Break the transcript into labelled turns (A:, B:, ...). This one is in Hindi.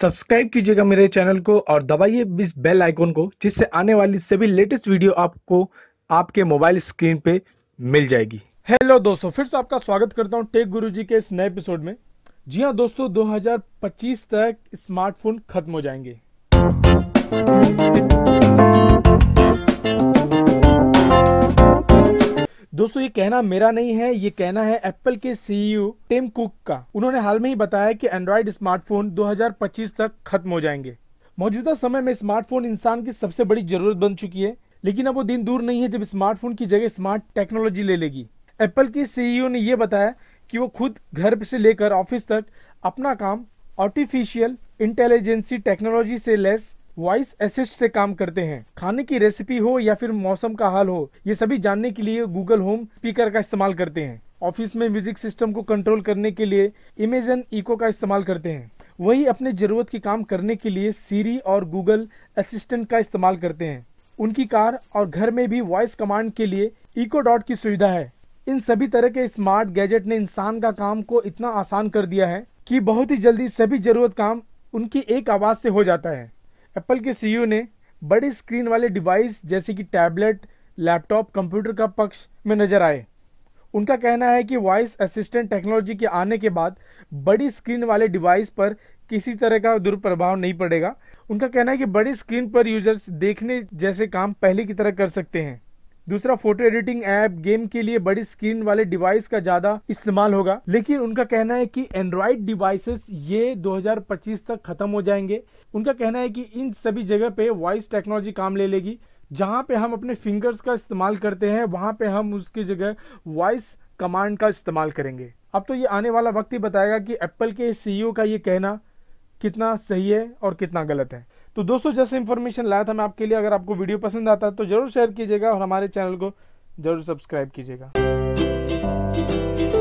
A: सब्सक्राइब कीजिएगा मेरे चैनल को और दबाइए इस बेल आइकॉन को जिससे आने वाली सभी लेटेस्ट वीडियो आपको आपके मोबाइल स्क्रीन पे मिल जाएगी हेलो दोस्तों फिर से आपका स्वागत करता हूँ टेक गुरुजी के इस नए एपिसोड में जी हाँ दोस्तों 2025 तक स्मार्टफोन खत्म हो जाएंगे दोस्तों ये कहना मेरा नहीं है ये कहना है एप्पल के सीईओ टिम कुक का उन्होंने हाल में ही बताया कि एंड्रॉयड स्मार्टफोन 2025 तक खत्म हो जाएंगे मौजूदा समय में स्मार्टफोन इंसान की सबसे बड़ी जरूरत बन चुकी है लेकिन अब वो दिन दूर नहीं है जब स्मार्टफोन की जगह स्मार्ट टेक्नोलॉजी ले लेगी एप्पल के सीईओ e ने यह बताया कि वो खुद घर से लेकर ऑफिस तक अपना काम आर्टिफिशियल इंटेलिजेंसी टेक्नोलॉजी से लेस वॉइस असिस्ट से काम करते हैं खाने की रेसिपी हो या फिर मौसम का हाल हो ये सभी जानने के लिए गूगल होम स्पीकर का इस्तेमाल करते हैं ऑफिस में म्यूजिक सिस्टम को कंट्रोल करने के लिए इमेजन इको का इस्तेमाल करते हैं वही अपने जरूरत के काम करने के लिए सीरी और गूगल असिस्टेंट का इस्तेमाल करते हैं उनकी कार और घर में भी वॉइस कमांड के लिए इको डॉट की सुविधा है इन सभी तरह के स्मार्ट गैजेट ने इंसान का काम को इतना आसान कर दिया है कि बहुत ही जल्दी सभी जरूरत काम उनकी एक आवाज से हो जाता है एप्पल के सीईओ ने बड़ी स्क्रीन वाले डिवाइस जैसे कि टैबलेट लैपटॉप कंप्यूटर का पक्ष में नजर आए उनका कहना है कि वॉइस असिस्टेंट टेक्नोलॉजी के आने के बाद बड़ी स्क्रीन वाले डिवाइस पर किसी तरह का दुर्प्रभाव नहीं पड़ेगा उनका कहना है कि बड़ी स्क्रीन पर यूजर्स देखने जैसे काम पहले की तरह कर सकते हैं दूसरा फोटो एडिटिंग ऐप गेम के लिए बड़ी स्क्रीन वाले डिवाइस का ज्यादा इस्तेमाल होगा लेकिन उनका कहना है कि एंड्रॉइड डिवाइसेस ये 2025 तक खत्म हो जाएंगे उनका कहना है कि इन सभी जगह पे वॉइस टेक्नोलॉजी काम ले लेगी जहाँ पे हम अपने फिंगर्स का इस्तेमाल करते हैं वहाँ पे हम उसकी जगह वॉइस कमांड का इस्तेमाल करेंगे अब तो ये आने वाला वक्त ही बताएगा कि एप्पल के सीईओ का ये कहना कितना सही है और कितना गलत है तो दोस्तों जैसे इन्फॉर्मेशन लाया था मैं आपके लिए अगर आपको वीडियो पसंद आता है तो जरूर शेयर कीजिएगा और हमारे चैनल को जरूर सब्सक्राइब कीजिएगा